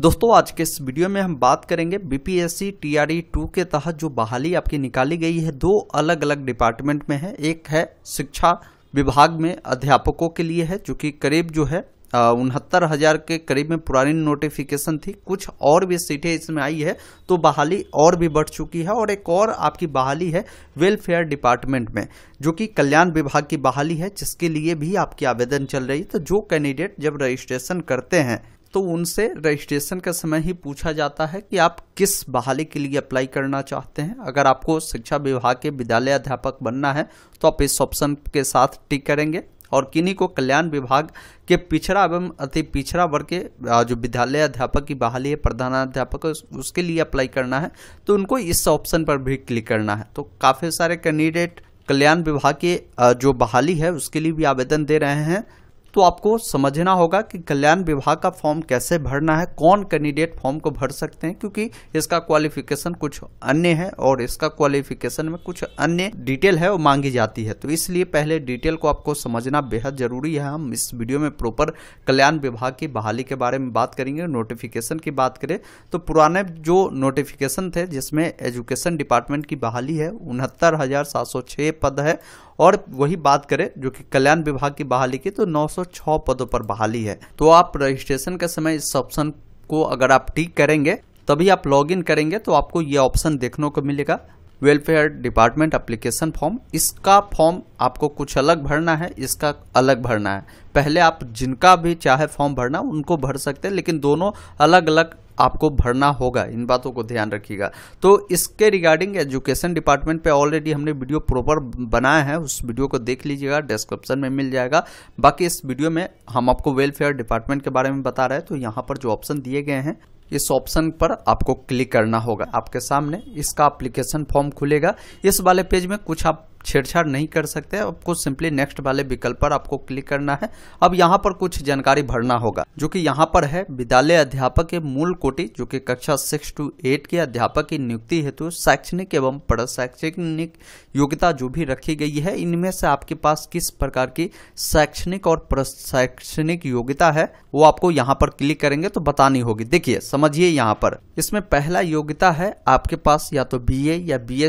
दोस्तों आज के इस वीडियो में हम बात करेंगे बीपीएससी टीआरई टू के तहत जो बहाली आपकी निकाली गई है दो अलग अलग डिपार्टमेंट में है एक है शिक्षा विभाग में अध्यापकों के लिए है जो कि करीब जो है उनहत्तर हज़ार के करीब में पुरानी नोटिफिकेशन थी कुछ और भी सीटें इसमें आई है तो बहाली और भी बढ़ चुकी है और एक और आपकी बहाली है वेलफेयर डिपार्टमेंट में जो कि कल्याण विभाग की बहाली है जिसके लिए भी आपकी आवेदन चल रही तो जो कैंडिडेट जब रजिस्ट्रेशन करते हैं तो उनसे रजिस्ट्रेशन का समय ही पूछा जाता है कि आप किस बहाली के लिए अप्लाई करना चाहते हैं अगर आपको शिक्षा विभाग के विद्यालय अध्यापक बनना है तो आप इस ऑप्शन के साथ टिक करेंगे और किन्हीं को कल्याण विभाग के पिछड़ा एवं अति पिछड़ा वर्ग के जो विद्यालय अध्यापक की बहाली है प्रधानाध्यापक उसके लिए अप्लाई करना है तो उनको इस ऑप्शन पर भी क्लिक करना है तो काफ़ी सारे कैंडिडेट कल्याण विभाग के जो बहाली है उसके लिए भी आवेदन दे रहे हैं तो आपको समझना होगा कि कल्याण विभाग का फॉर्म कैसे भरना है कौन कैंडिडेट फॉर्म को भर सकते हैं क्योंकि इसका क्वालिफिकेशन कुछ अन्य है और इसका क्वालिफिकेशन में कुछ अन्य डिटेल है वो मांगी जाती है तो इसलिए पहले डिटेल को आपको समझना बेहद जरूरी है हम इस वीडियो में प्रॉपर कल्याण विभाग की बहाली के बारे में बात करेंगे नोटिफिकेशन की बात करें तो पुराने जो नोटिफिकेशन थे जिसमें एजुकेशन डिपार्टमेंट की बहाली है उनहत्तर पद है और वही बात करें जो कि कल्याण विभाग की बहाली की तो 906 पदों पर बहाली है तो आप रजिस्ट्रेशन के समय इस ऑप्शन को अगर आप टिक करेंगे तभी आप लॉगिन करेंगे तो आपको ये ऑप्शन देखने को मिलेगा वेलफेयर डिपार्टमेंट एप्लीकेशन फॉर्म इसका फॉर्म आपको कुछ अलग भरना है इसका अलग भरना है पहले आप जिनका भी चाहे फॉर्म भरना उनको भर सकते हैं लेकिन दोनों अलग अलग आपको भरना होगा इन बातों को ध्यान रखिएगा तो इसके रिगार्डिंग एजुकेशन डिपार्टमेंट पे ऑलरेडी हमने वीडियो प्रॉपर बनाया है उस वीडियो को देख लीजिएगा डिस्क्रिप्शन में मिल जाएगा बाकी इस वीडियो में हम आपको वेलफेयर डिपार्टमेंट के बारे में बता रहे हैं तो यहाँ पर जो ऑप्शन दिए गए हैं इस ऑप्शन पर आपको क्लिक करना होगा आपके सामने इसका एप्लीकेशन फॉर्म खुलेगा इस वाले पेज में कुछ आप छेड़छाड़ नहीं कर सकते आपको सिंपली नेक्स्ट वाले विकल्प पर आपको क्लिक करना है अब यहाँ पर कुछ जानकारी भरना होगा जो कि यहाँ पर है विद्यालय अध्यापक के मूल कोटि जो कि कक्षा सिक्स टू एट के अध्यापक की नियुक्ति हेतु शैक्षणिक एवं प्रशैक्षणिक योग्यता जो भी रखी गई है इनमें से आपके पास किस प्रकार की शैक्षणिक और प्रशैक्षणिक योग्यता है वो आपको यहाँ पर क्लिक करेंगे तो बतानी होगी देखिए समझिए यहाँ पर इसमें पहला योग्यता है आपके पास या तो बी या बी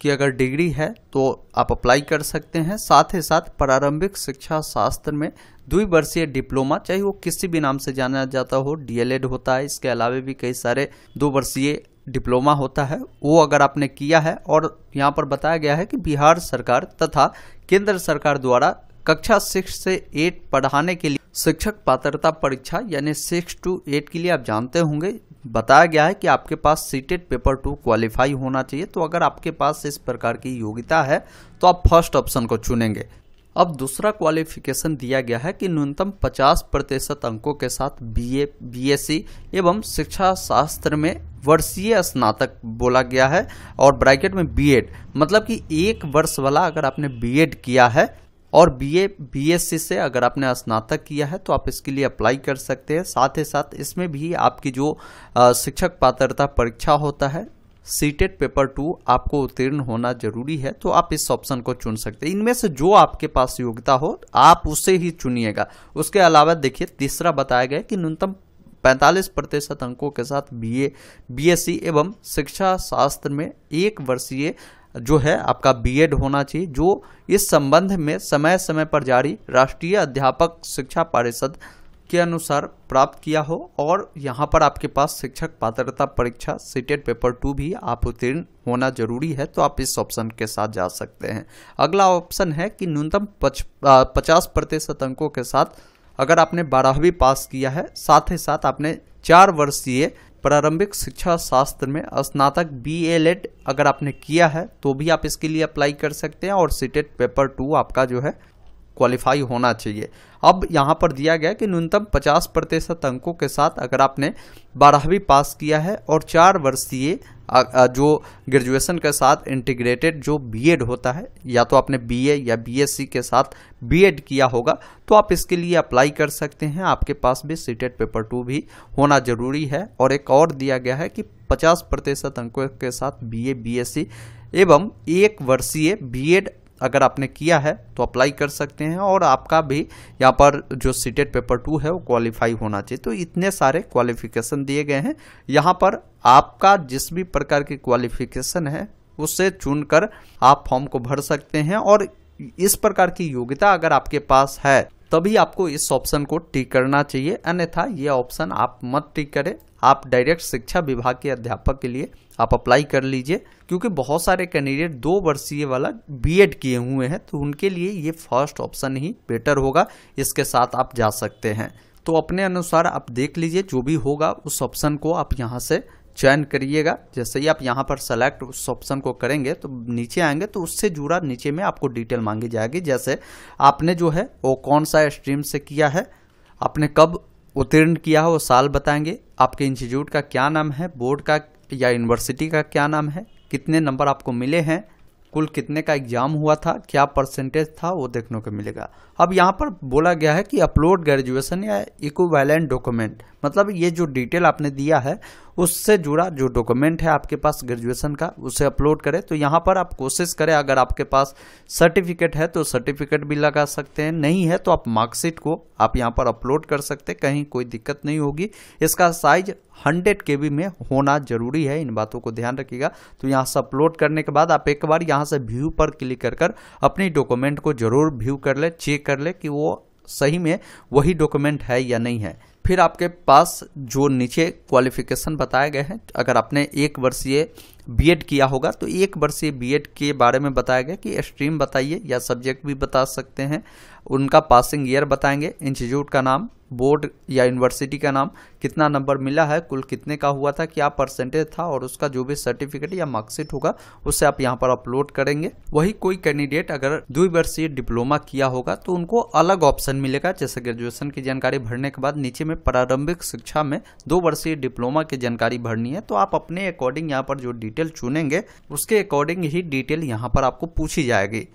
की अगर डिग्री है तो आप अप्लाई कर सकते हैं साथ ही साथ प्रारंभिक शिक्षा शास्त्र में द्विवर्षीय डिप्लोमा चाहे वो किसी भी नाम से जाना जाता हो डीएलएड होता है इसके अलावा भी कई सारे दो वर्षीय डिप्लोमा होता है वो अगर आपने किया है और यहाँ पर बताया गया है कि बिहार सरकार तथा केंद्र सरकार द्वारा कक्षा सिक्स से एट पढ़ाने के लिए शिक्षक पात्रता परीक्षा यानी सिक्स टू एट के लिए आप जानते होंगे बताया गया है कि आपके पास सीटेट पेपर टू क्वालिफाई होना चाहिए तो अगर आपके पास इस प्रकार की योग्यता है तो आप फर्स्ट ऑप्शन को चुनेंगे अब दूसरा क्वालिफिकेशन दिया गया है कि न्यूनतम 50 प्रतिशत अंकों के साथ बीए, बीएससी e एवं शिक्षा शास्त्र में वर्षीय स्नातक बोला गया है और ब्रैकेट में बीएड मतलब कि एक वर्ष वाला अगर आपने बीएड किया है और बीए बीएससी से अगर आपने स्नातक किया है तो आप इसके लिए अप्लाई कर सकते हैं साथ ही साथ इसमें भी आपकी जो शिक्षक पात्रता परीक्षा होता है सीटेट पेपर टू आपको उत्तीर्ण होना जरूरी है तो आप इस ऑप्शन को चुन सकते हैं इनमें से जो आपके पास योग्यता हो आप उसे ही चुनिएगा उसके अलावा देखिए तीसरा बताया गया कि न्यूनतम 45 प्रतिशत अंकों के साथ बीए बीएससी एवं शिक्षा शास्त्र में एक वर्षीय जो है आपका बीएड होना चाहिए जो इस संबंध में समय समय पर जारी राष्ट्रीय अध्यापक शिक्षा परिषद के अनुसार प्राप्त किया हो और यहाँ पर आपके पास शिक्षक पात्रता परीक्षा सीटेड पेपर टू भी आप उत्तीर्ण होना जरूरी है तो आप इस ऑप्शन के साथ जा सकते हैं अगला ऑप्शन है कि न्यूनतम पच, पचास प्रतिशत अंकों के साथ अगर आपने बारहवीं पास किया है साथ ही साथ आपने चार वर्षीय प्रारंभिक शिक्षा शास्त्र में स्नातक बी एल एड अगर आपने किया है तो भी आप इसके लिए अप्लाई कर सकते हैं और सीटेट पेपर टू आपका जो है क्वालिफाई होना चाहिए अब यहाँ पर दिया गया कि न्यूनतम 50 प्रतिशत अंकों के साथ अगर आपने बारहवीं पास किया है और चार वर्षीय जो ग्रेजुएशन के साथ इंटीग्रेटेड जो बीएड होता है या तो आपने बीए या बीएससी के साथ बीएड किया होगा तो आप इसके लिए अप्लाई कर सकते हैं आपके पास भी सीटेड पेपर टू भी होना ज़रूरी है और एक और दिया गया है कि पचास प्रतिशत अंकों के साथ बी ए एवं एक वर्षीय बीएड अगर आपने किया है तो अप्लाई कर सकते हैं और आपका भी यहाँ पर जो सीटेट पेपर टू है वो क्वालिफाई होना चाहिए तो इतने सारे क्वालिफिकेशन दिए गए हैं यहाँ पर आपका जिस भी प्रकार की क्वालिफिकेशन है उससे चुनकर आप फॉर्म को भर सकते हैं और इस प्रकार की योग्यता अगर आपके पास है तभी आपको इस ऑप्शन को टिक करना चाहिए अन्यथा ये ऑप्शन आप मत टिक करें आप डायरेक्ट शिक्षा विभाग के अध्यापक के लिए आप अप्लाई कर लीजिए क्योंकि बहुत सारे कैंडिडेट दो वर्षीय वाला बीएड किए हुए हैं तो उनके लिए ये फर्स्ट ऑप्शन ही बेटर होगा इसके साथ आप जा सकते हैं तो अपने अनुसार आप देख लीजिए जो भी होगा उस ऑप्शन को आप यहाँ से चयन करिएगा जैसे ही आप यहाँ पर सेलेक्ट उस ऑप्शन को करेंगे तो नीचे आएंगे तो उससे जुड़ा नीचे में आपको डिटेल मांगी जाएगी जैसे आपने जो है वो कौन सा स्ट्रीम से किया है आपने कब उत्तीर्ण किया है वो साल बताएंगे आपके इंस्टीट्यूट का क्या नाम है बोर्ड का या यूनिवर्सिटी का क्या नाम है कितने नंबर आपको मिले हैं कुल कितने का एग्जाम हुआ था क्या परसेंटेज था वो देखने को मिलेगा अब यहाँ पर बोला गया है कि अपलोड ग्रेजुएशन या इक्वैलेंट डॉक्यूमेंट मतलब ये जो डिटेल आपने दिया है उससे जुड़ा जो डॉक्यूमेंट है आपके पास ग्रेजुएशन का उसे अपलोड करें तो यहाँ पर आप कोशिश करें अगर आपके पास सर्टिफिकेट है तो सर्टिफिकेट भी लगा सकते हैं नहीं है तो आप मार्कशीट को आप यहाँ पर अपलोड कर सकते हैं कहीं कोई दिक्कत नहीं होगी इसका साइज 100 के में होना जरूरी है इन बातों को ध्यान रखिएगा तो यहाँ से अपलोड करने के बाद आप एक बार यहाँ से व्यू पर क्लिक कर कर अपनी डॉक्यूमेंट को जरूर व्यू कर ले चेक कर ले कि वो सही में वही डॉक्यूमेंट है या नहीं है फिर आपके पास जो नीचे क्वालिफिकेशन बताए गए हैं अगर आपने एक वर्षीय बीएड किया होगा तो एक वर्षीय बीएड के बारे में बताया गया कि स्ट्रीम बताइए या सब्जेक्ट भी बता सकते हैं उनका पासिंग ईयर बताएंगे इंस्टीट्यूट का नाम बोर्ड या यूनिवर्सिटी का नाम कितना नंबर मिला है कुल कितने का हुआ था क्या परसेंटेज था और उसका जो भी सर्टिफिकेट या मार्कशीट होगा उसे आप यहाँ पर अपलोड करेंगे वही कोई कैंडिडेट अगर द्विवर्षीय डिप्लोमा किया होगा तो उनको अलग ऑप्शन मिलेगा जैसे ग्रेजुएशन की जानकारी भरने के बाद नीचे में प्रारंभिक शिक्षा में दो वर्षीय डिप्लोमा की जानकारी भरनी है तो आप अपने अकॉर्डिंग यहाँ पर जो डिटेल चुनेंगे उसके अकॉर्डिंग ही डिटेल यहाँ पर आपको पूछी जाएगी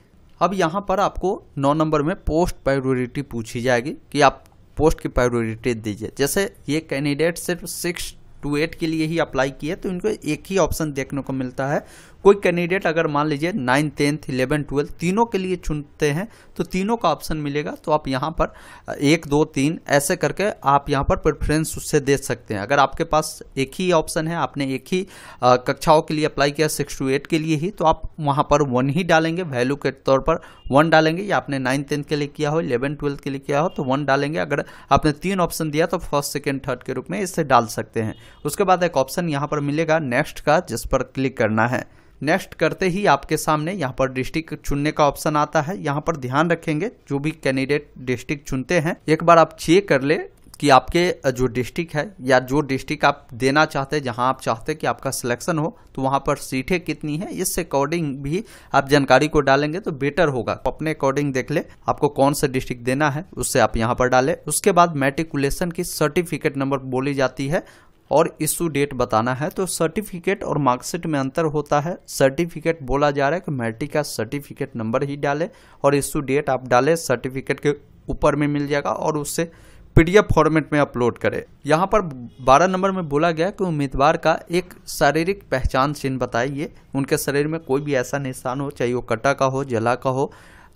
अब यहाँ पर आपको नौ नंबर में पोस्ट प्रायोरिटी पूछी जाएगी कि आप पोस्ट की प्रायोरिटी दीजिए जैसे ये कैंडिडेट सिर्फ सिक्स टू एट के लिए ही अप्लाई किए तो इनको एक ही ऑप्शन देखने को मिलता है कोई कैंडिडेट अगर मान लीजिए नाइन टेंथ इलेवन ट्वेल्थ तीनों के लिए चुनते हैं तो तीनों का ऑप्शन मिलेगा तो आप यहाँ पर एक दो तीन ऐसे करके आप यहाँ पर प्रेफरेंस उससे दे सकते हैं अगर आपके पास एक ही ऑप्शन है आपने एक ही कक्षाओं के लिए अप्लाई किया सिक्स टू एट के लिए ही तो आप वहाँ पर वन ही डालेंगे वैल्यू के तौर पर वन डालेंगे या आपने नाइन टेंथ के लिए किया हो इलेवन ट्वेल्थ के लिए किया हो तो वन डालेंगे अगर आपने तीन ऑप्शन दिया तो फर्स्ट सेकेंड थर्ड के रूप में इससे डाल सकते हैं उसके बाद एक ऑप्शन यहाँ पर मिलेगा नेक्स्ट का जिस पर क्लिक करना है नेक्स्ट करते ही आपके सामने यहाँ पर डिस्ट्रिक्ट चुनने का ऑप्शन आता है यहाँ पर ध्यान रखेंगे जो भी कैंडिडेट डिस्ट्रिक्ट चुनते हैं एक बार आप चेक कर ले कि आपके जो डिस्ट्रिक्ट है या जो डिस्ट्रिक्ट आप देना चाहते हैं जहां आप चाहते हैं कि आपका सिलेक्शन हो तो वहां पर सीटें कितनी है इस अकॉर्डिंग भी आप जानकारी को डालेंगे तो बेटर होगा तो अपने अकॉर्डिंग देख ले आपको कौन सा डिस्ट्रिक्ट देना है उससे आप यहां पर डालें उसके बाद मेट्रिकुलेशन की सर्टिफिकेट नंबर बोली जाती है और इशू डेट बताना है तो सर्टिफिकेट और मार्कशीट में अंतर होता है सर्टिफिकेट बोला जा रहा है कि मैट्रिक का सर्टिफिकेट नंबर ही डालें और इशू डेट आप डालें सर्टिफिकेट के ऊपर में मिल जाएगा और उससे पीडीएफ फॉर्मेट में अपलोड करें यहाँ पर 12 नंबर में बोला गया कि उम्मीदवार का एक शारीरिक पहचान चिन्ह बताइए उनके शरीर में कोई भी ऐसा निशान हो चाहे वो कटा का हो जला का हो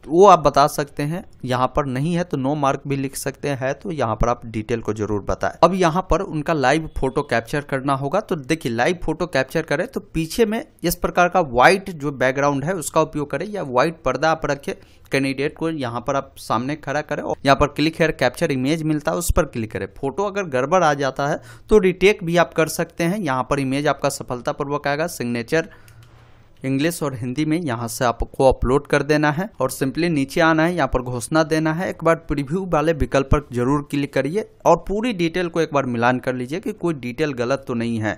वो आप बता सकते हैं यहाँ पर नहीं है तो नो मार्क भी लिख सकते हैं तो यहाँ पर आप डिटेल को जरूर बताएं अब यहाँ पर उनका लाइव फोटो कैप्चर करना होगा तो देखिए लाइव फोटो कैप्चर करें तो पीछे में इस प्रकार का व्हाइट जो बैकग्राउंड है उसका उपयोग करें या व्हाइट पर्दा आप रखें कैंडिडेट को यहाँ पर आप सामने खड़ा करें और यहाँ पर क्लिक है कैप्चर इमेज मिलता है उस पर क्लिक करें फोटो अगर गड़बड़ आ जाता है तो रिटेक भी आप कर सकते हैं यहाँ पर इमेज आपका सफलतापूर्वक आएगा सिग्नेचर इंग्लिश और हिंदी में यहाँ से आपको अपलोड कर देना है और सिंपली नीचे आना है यहाँ पर घोषणा देना है एक बार प्रीव्यू वाले विकल्प पर जरूर क्लिक करिए और पूरी डिटेल को एक बार मिलान कर लीजिए कि कोई डिटेल गलत तो नहीं है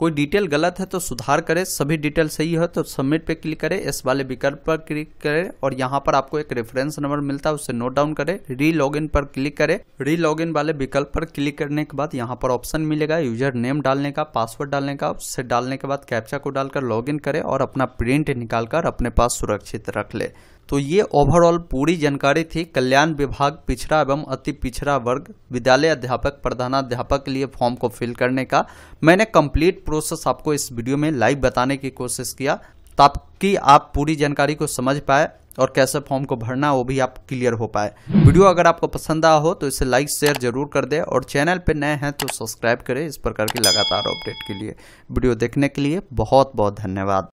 कोई डिटेल गलत है तो सुधार करें सभी डिटेल सही है तो सबमिट पे क्लिक करें इस वाले विकल्प पर क्लिक करें और यहाँ पर आपको एक रेफरेंस नंबर मिलता है उसे नोट डाउन करें री लॉगिन पर क्लिक करें री लॉगिन वाले विकल्प पर क्लिक करने के बाद यहाँ पर ऑप्शन मिलेगा यूजर नेम डालने का पासवर्ड डालने का उससे डालने के बाद कैप्चा को डालकर लॉग करें और अपना प्रिंट निकालकर अपने पास सुरक्षित रख ले तो ये ओवरऑल पूरी जानकारी थी कल्याण विभाग पिछड़ा एवं अति पिछड़ा वर्ग विद्यालय अध्यापक प्रधानाध्यापक के लिए फॉर्म को फिल करने का मैंने कंप्लीट प्रोसेस आपको इस वीडियो में लाइव बताने की कोशिश किया ताकि आप पूरी जानकारी को समझ पाए और कैसे फॉर्म को भरना वो भी आप क्लियर हो पाए वीडियो अगर आपको पसंद आया हो तो इसे लाइक शेयर जरूर कर दे और चैनल पर नए हैं तो सब्सक्राइब करें इस प्रकार की लगातार अपडेट के लिए वीडियो देखने के लिए बहुत बहुत धन्यवाद